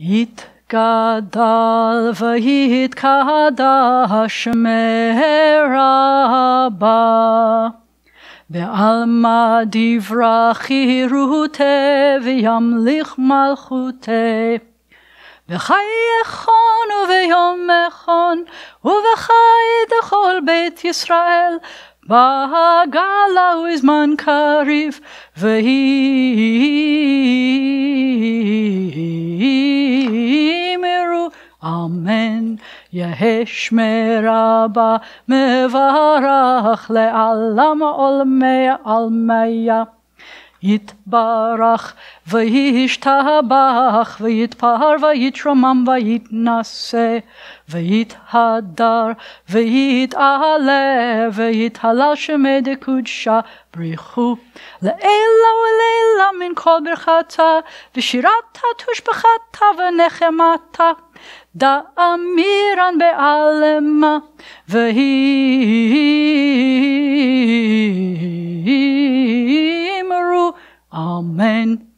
התגדל והתקדש מרבה. בעלמא דברכי רותי וימליך מלכותי. וחי אחון וביום אחון ובחי דכל בית ישראל בגלה וזמן קריב ויהי אמן. יהש מרבה, מברך לעלם עולמי עלמיה. יתברך וישתבח ויתפר ויתרומם ויתנשא ויתהדר ויתעלה ויתהלה שמי דקודשה בריחו לעילה kol berchata, v'shirata tush bechata v'nechemata, da amiran v'himru, amen.